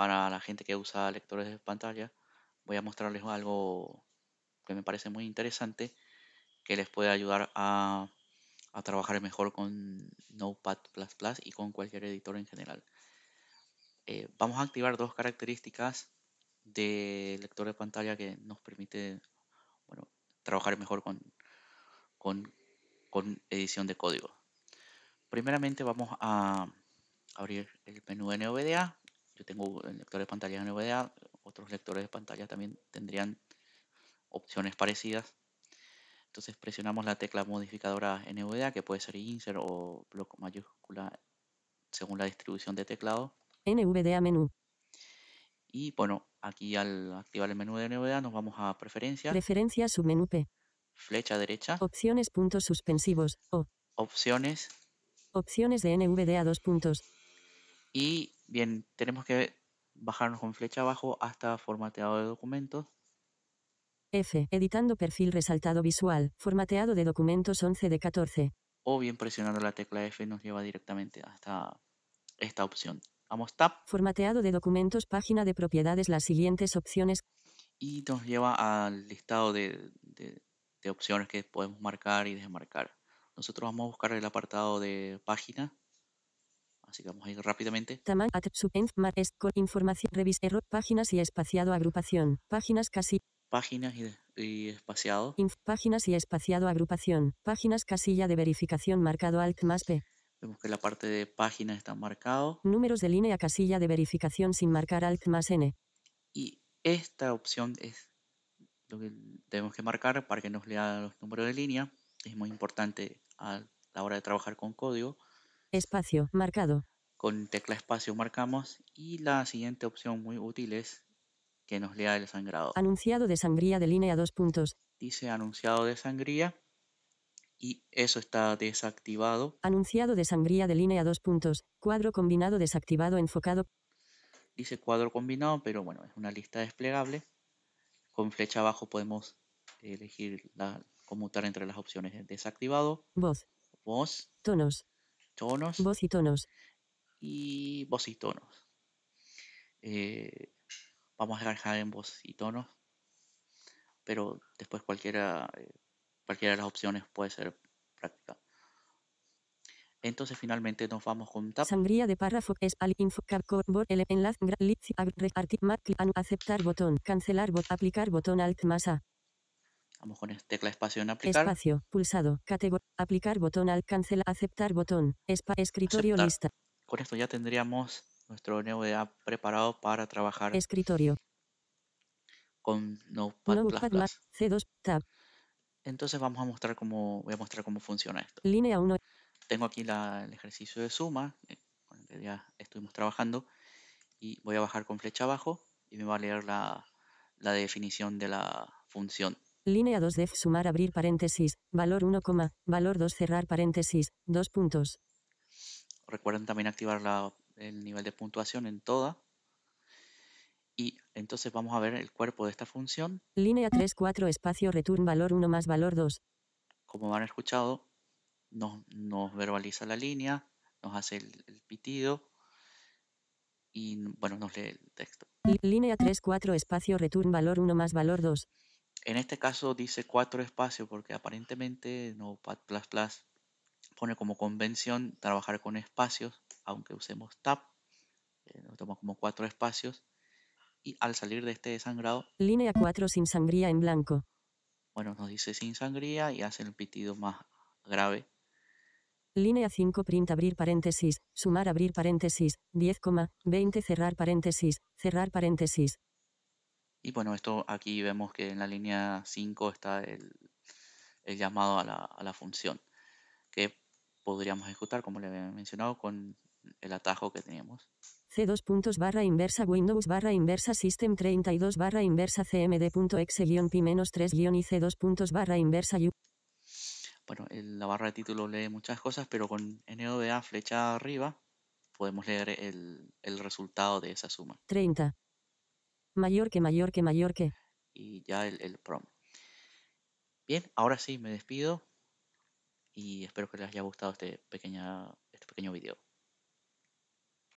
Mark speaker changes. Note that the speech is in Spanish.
Speaker 1: para la gente que usa lectores de pantalla, voy a mostrarles algo que me parece muy interesante que les puede ayudar a, trabajar mejor con Notepad y con cualquier editor en general. Eh, vamos a activar dos características del lector de pantalla que nos permite trabajar mejor con, con, edición de código. Primeramente vamos a abrir el menú NVDA yo tengo el lector de pantalla NVDA, otros lectores de pantalla también tendrían opciones parecidas. Entonces presionamos la tecla modificadora NVDA, que puede ser insert o bloque mayúscula según la distribución de teclado.
Speaker 2: NVDA menú.
Speaker 1: Y bueno, aquí al activar el menú de NVDA nos vamos a preferencias.
Speaker 2: Preferencias submenú P.
Speaker 1: Flecha derecha.
Speaker 2: Opciones puntos suspensivos O.
Speaker 1: Opciones.
Speaker 2: Opciones de NVDA dos puntos.
Speaker 1: Y Bien, tenemos que bajarnos con flecha abajo hasta formateado de documentos.
Speaker 2: F. Editando perfil resaltado visual, formateado de documentos 11 de 14.
Speaker 1: O bien presionando la tecla F nos lleva directamente hasta esta opción. Vamos tap.
Speaker 2: Formateado de documentos, página de propiedades, las siguientes opciones.
Speaker 1: Y nos lleva al listado de, de opciones que podemos marcar y desmarcar. Nosotros vamos a buscar el apartado de página Así que vamos a ir rápidamente.
Speaker 2: información, revis, error, páginas y espaciado, agrupación, páginas casi.
Speaker 1: Páginas y, y espaciado.
Speaker 2: Inf, páginas y espaciado, agrupación, páginas casilla de verificación marcado alt más P.
Speaker 1: Vemos que la parte de páginas está marcado.
Speaker 2: Números de línea casilla de verificación sin marcar alt más N.
Speaker 1: Y esta opción es lo que tenemos que marcar para que nos lea los números de línea. Es muy importante a la hora de trabajar con código. Espacio marcado. Con tecla espacio marcamos y la siguiente opción muy útil es que nos lea el sangrado.
Speaker 2: Anunciado de sangría de línea dos puntos.
Speaker 1: Dice anunciado de sangría y eso está desactivado.
Speaker 2: Anunciado de sangría de línea dos puntos. Cuadro combinado desactivado enfocado.
Speaker 1: Dice cuadro combinado, pero bueno, es una lista desplegable. Con flecha abajo podemos elegir la, conmutar entre las opciones desactivado. Voz. Voz. Tonos tonos. Voz y tonos. Y voz y tonos. Eh, vamos a dejar en voz y tonos. Pero después cualquiera, eh, cualquiera de las opciones puede ser práctica. Entonces finalmente nos vamos con tab.
Speaker 2: Sangría de párrafo es al info carbor el enlace aceptar botón cancelar bot aplicar botón alt masa
Speaker 1: Vamos con tecla espacio en aplicar. Espacio,
Speaker 2: pulsado, categoría, aplicar botón al cancelar, aceptar botón, escritorio lista.
Speaker 1: Con esto ya tendríamos nuestro NVDA preparado para trabajar. Escritorio. Con Notepad, C2, tab. Entonces vamos a mostrar cómo, voy a mostrar cómo funciona esto. Línea 1. Tengo aquí el ejercicio de suma, eh, con el que ya estuvimos trabajando, y voy a bajar con flecha abajo y me va a leer la, la definición de la función.
Speaker 2: Línea 2 def sumar abrir paréntesis, valor 1, valor 2 cerrar paréntesis, dos puntos.
Speaker 1: Recuerden también activar el nivel de puntuación en toda. Y entonces vamos a ver el cuerpo de esta función.
Speaker 2: Línea 3, 4, espacio, return, valor 1 más valor 2.
Speaker 1: Como han escuchado, nos, nos verbaliza la línea, nos hace el, pitido y bueno, nos lee el texto.
Speaker 2: Línea 3, 4, espacio, return, valor 1 más valor 2.
Speaker 1: En este caso dice cuatro espacios porque aparentemente plus pone como convención trabajar con espacios, aunque usemos tab, eh, nos toma como cuatro espacios. Y al salir de este desangrado...
Speaker 2: Línea 4 sin sangría en blanco.
Speaker 1: Bueno, nos dice sin sangría y hace el pitido más grave.
Speaker 2: Línea 5 print abrir paréntesis, sumar abrir paréntesis, 10, 20 cerrar paréntesis, cerrar paréntesis.
Speaker 1: Y bueno, esto aquí vemos que en la línea 5 está el, llamado a la, función que podríamos ejecutar, como le había mencionado, con el atajo que teníamos.
Speaker 2: C2 puntos barra inversa Windows barra inversa System 32 barra inversa cmd.exe guión pi menos 3 guión y C2 puntos barra inversa U.
Speaker 1: Bueno, la barra de título lee muchas cosas, pero con a flecha arriba podemos leer el, el resultado de esa suma.
Speaker 2: 30. Mayor que, mayor que, mayor que.
Speaker 1: Y ya el, prom. Bien, ahora sí me despido y espero que les haya gustado este, pequeña, este pequeño video.